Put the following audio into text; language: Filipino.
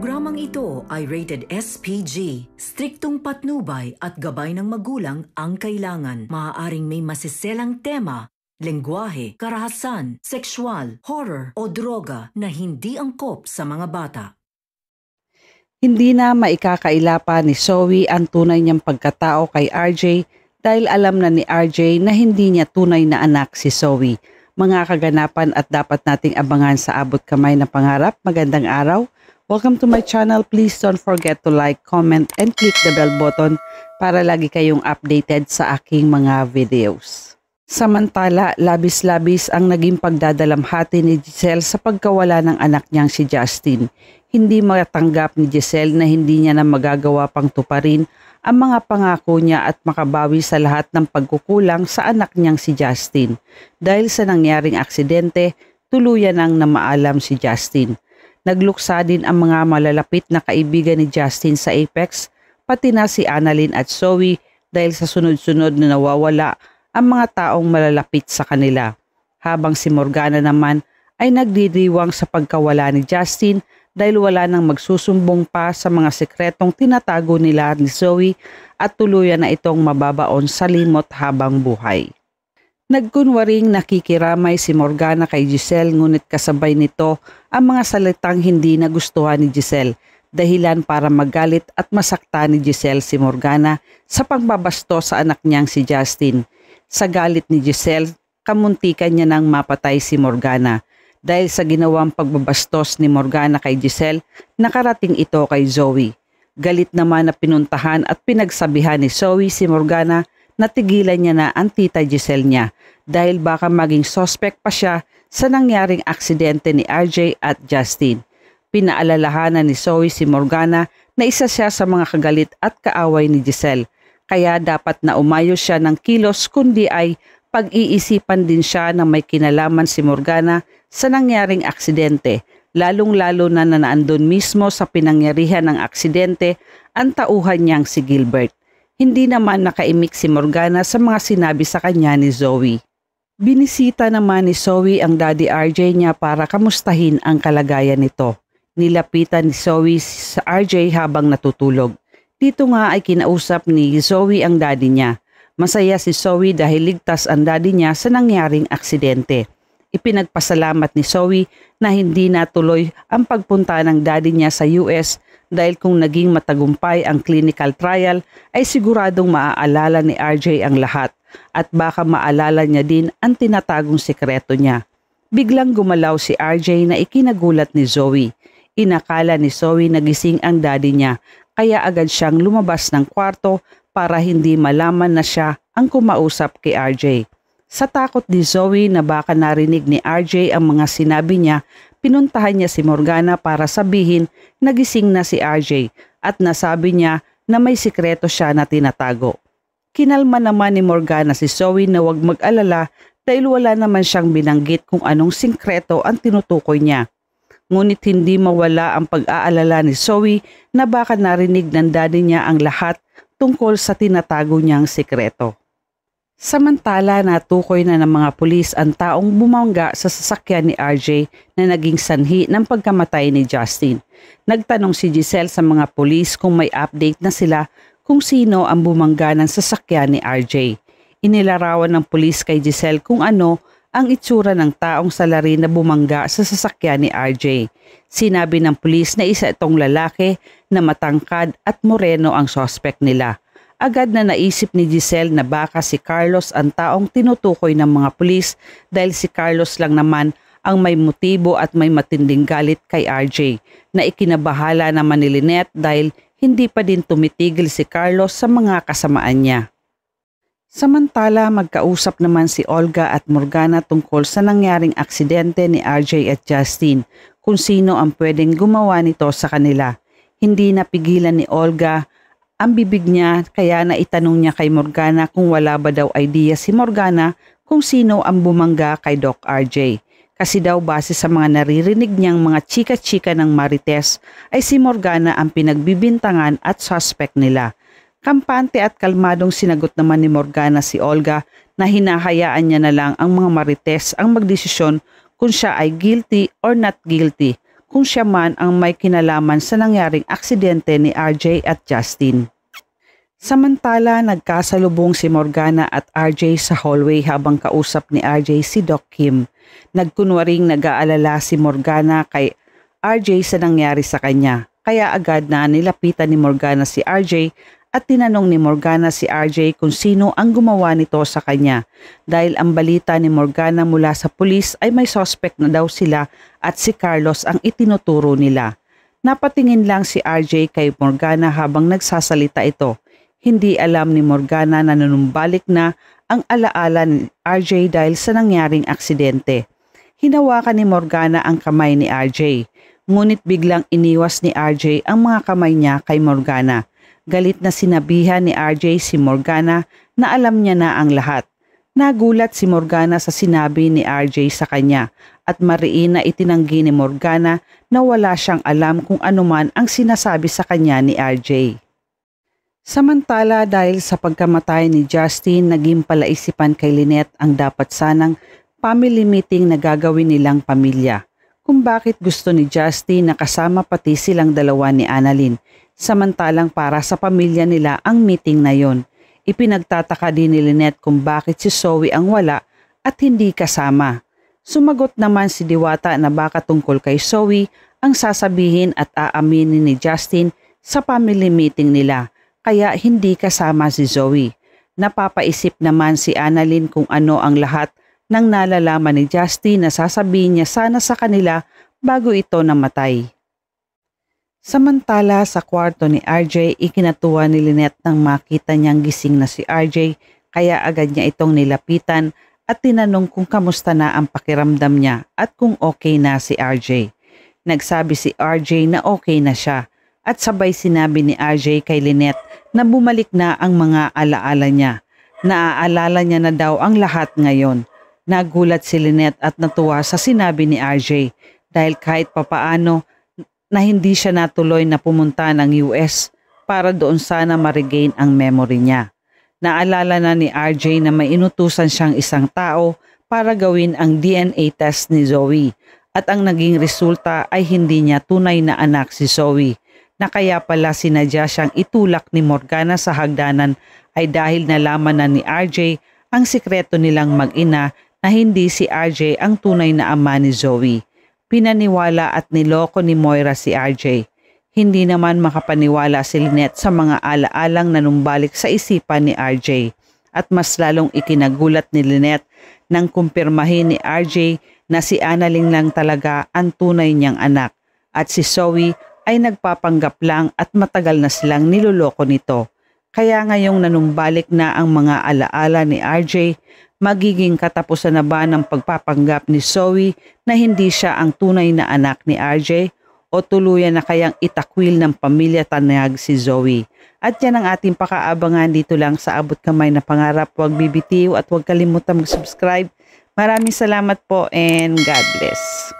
Programang ito ay rated SPG. Striktong patnubay at gabay ng magulang ang kailangan. Maaaring may masiselang tema, lengguwahe, karahasan, sexual, horror o droga na hindi angkop sa mga bata. Hindi na pa ni Zoe ang tunay niyang pagkatao kay RJ dahil alam na ni RJ na hindi niya tunay na anak si Zoe mga kaganapan at dapat nating abangan sa abot kamay na pangarap. Magandang araw. Welcome to my channel. Please don't forget to like, comment, and click the bell button para lagi kayong updated sa aking mga videos. Samantala, labis-labis ang naging pagdadalamhati ni Giselle sa pagkawala ng anak niyang si Justin hindi matanggap ni Giselle na hindi niya na magagawa pang tuparin ang mga pangako niya at makabawi sa lahat ng pagkukulang sa anak niyang si Justin. Dahil sa nangyaring aksidente, tuluyan ang namaalam si Justin. Nagluksa din ang mga malalapit na kaibigan ni Justin sa Apex, pati na si Annalyn at Zoe dahil sa sunod-sunod na nawawala ang mga taong malalapit sa kanila. Habang si Morgana naman ay nagdiriwang sa pagkawala ni Justin dahil wala nang magsusumbong pa sa mga sekretong tinatago nila ni Zoe at tuluyan na itong mababaon sa limot habang buhay. Nagkunwaring nakikiramay si Morgana kay Giselle ngunit kasabay nito ang mga salitang hindi nagustuhan ni Giselle dahilan para magalit at masakta ni Giselle si Morgana sa pagbabasto sa anak niyang si Justin. Sa galit ni Giselle, kamuntikan niya nang mapatay si Morgana dahil sa ginawang pagbabastos ni Morgana kay Giselle, nakarating ito kay Zoe. Galit naman na pinuntahan at pinagsabihan ni Zoe si Morgana na tigilan niya na ang tita Giselle niya dahil baka maging sospek pa siya sa nangyaring aksidente ni RJ at Justin. Pinaalalahanan ni Zoe si Morgana na isa siya sa mga kagalit at kaaway ni Giselle kaya dapat na umayo siya ng kilos kundi ay pag-iisipan din siya na may kinalaman si Morgana sa nangyaring aksidente, lalong-lalo na nanaandon mismo sa pinangyarihan ng aksidente ang tauhan niyang si Gilbert. Hindi naman nakaimik si Morgana sa mga sinabi sa kanya ni Zoe. Binisita naman ni Zoe ang daddy RJ niya para kamustahin ang kalagayan nito. Nilapitan ni Zoe sa RJ habang natutulog. Dito nga ay kinausap ni Zoe ang daddy niya. Masaya si Zoe dahil ligtas ang daddy niya sa nangyaring aksidente. Ipinagpasalamat ni Zoe na hindi natuloy ang pagpunta ng daddy niya sa US dahil kung naging matagumpay ang clinical trial ay siguradong maaalala ni RJ ang lahat at baka maalala niya din ang tinatagong sekreto niya. Biglang gumalaw si RJ na ikinagulat ni Zoe. Inakala ni Zoe nagising ang daddy niya kaya agad siyang lumabas ng kwarto para hindi malaman na siya ang kumausap kay RJ. Sa takot ni Zoe na baka narinig ni RJ ang mga sinabi niya, pinuntahan niya si Morgana para sabihin nagising na si RJ at nasabi niya na may sikreto siya na tinatago. Kinalma naman ni Morgana si Zoe na huwag mag-alala dahil wala naman siyang binanggit kung anong sinkreto ang tinutukoy niya. Ngunit hindi mawala ang pag-aalala ni Zoe na baka narinig ng daddy niya ang lahat tungkol sa tinatago niyang sikreto. Samantala natukoy na ng mga pulis ang taong bumangga sa sasakyan ni RJ na naging sanhi ng pagkamatay ni Justin. Nagtanong si Giselle sa mga pulis kung may update na sila kung sino ang bumangga ng sasakyan ni RJ. Inilarawan ng pulis kay Giselle kung ano ang itsura ng taong salarin na bumangga sa sasakyan ni RJ. Sinabi ng pulis na isa itong lalaki na matangkad at moreno ang sospek nila. Agad na naisip ni Giselle na baka si Carlos ang taong tinutukoy ng mga pulis dahil si Carlos lang naman ang may motibo at may matinding galit kay RJ na ikinabahala naman ni Lynette dahil hindi pa din tumitigil si Carlos sa mga kasamaan niya. Samantala, magkausap naman si Olga at Morgana tungkol sa nangyaring aksidente ni RJ at Justin kung sino ang pwedeng gumawa nito sa kanila. Hindi napigilan ni Olga ang bibig niya kaya naitanong niya kay Morgana kung wala ba daw idea si Morgana kung sino ang bumangga kay Doc RJ. Kasi daw base sa mga naririnig niyang mga chika-chika ng Marites ay si Morgana ang pinagbibintangan at suspect nila. Kampante at kalmadong sinagot naman ni Morgana si Olga na hinahayaan niya na lang ang mga marites ang magdesisyon kung siya ay guilty or not guilty kung siya man ang may kinalaman sa nangyaring aksidente ni RJ at Justin. Samantala, nagkasalubong si Morgana at RJ sa hallway habang kausap ni RJ si Doc Kim. Nagkunwaring nag-aalala si Morgana kay RJ sa nangyari sa kanya. Kaya agad na nilapitan ni Morgana si RJ at tinanong ni Morgana si RJ kung sino ang gumawa nito sa kanya dahil ang balita ni Morgana mula sa pulis ay may suspect na daw sila at si Carlos ang itinuturo nila. Napatingin lang si RJ kay Morgana habang nagsasalita ito. Hindi alam ni Morgana na nanumbalik na ang alaala ni RJ dahil sa nangyaring aksidente. Hinawakan ni Morgana ang kamay ni RJ, ngunit biglang iniwas ni RJ ang mga kamay niya kay Morgana Galit na sinabihan ni RJ si Morgana na alam niya na ang lahat. Nagulat si Morgana sa sinabi ni RJ sa kanya at mariin na itinanggi ni Morgana na wala siyang alam kung anuman ang sinasabi sa kanya ni RJ. Samantala dahil sa pagkamatay ni Justin, naging palaisipan kay Lynette ang dapat sanang family meeting na gagawin nilang pamilya. Kung bakit gusto ni Justin na kasama pati silang dalawa ni Annalyn Samantalang para sa pamilya nila ang meeting na yon. Ipinagtataka din ni Lynette kung bakit si Zoe ang wala at hindi kasama. Sumagot naman si Diwata na baka tungkol kay Zoe ang sasabihin at aaminin ni Justin sa family meeting nila kaya hindi kasama si Zoe. Napapaisip naman si Annalyn kung ano ang lahat nang nalalaman ni Justin na sasabihin niya sana sa kanila bago ito namatay. Samantala sa kwarto ni RJ, ikinatuwa ni Lynette nang makita niyang gising na si RJ kaya agad niya itong nilapitan at tinanong kung kamusta na ang pakiramdam niya at kung okay na si RJ. Nagsabi si RJ na okay na siya at sabay sinabi ni RJ kay Lynette na bumalik na ang mga alaala niya. Naaalala niya na daw ang lahat ngayon. Nagulat si Lynette at natuwa sa sinabi ni RJ dahil kahit papaano na hindi siya natuloy na pumunta ng US para doon sana ma-regain ang memory niya. Naalala na ni RJ na may inutusan siyang isang tao para gawin ang DNA test ni Zoe at ang naging resulta ay hindi niya tunay na anak si Zoe na kaya pala sinadya siyang itulak ni Morgana sa hagdanan ay dahil nalaman na ni RJ ang sikreto nilang mag-ina na hindi si RJ ang tunay na ama ni Zoe. Pinaniwala at niloko ni Moira si RJ. Hindi naman makapaniwala si Lynette sa mga alaalang nanumbalik sa isipan ni RJ at mas lalong ikinagulat ni Lynette nang kumpirmahin ni RJ na si Analing lang talaga ang tunay niyang anak at si Zoe ay nagpapanggap lang at matagal na silang niloloko nito. Kaya ngayong nanumbalik na ang mga alaala ni RJ, magiging katapusan na ba ng pagpapanggap ni Zoe na hindi siya ang tunay na anak ni RJ o tuluyan na kayang itakwil ng pamilya tanayag si Zoe? At yan ang ating pakaabangan dito lang sa Abot Kamay na Pangarap. Huwag bibitiw at huwag kalimutan mag-subscribe. Maraming salamat po and God bless.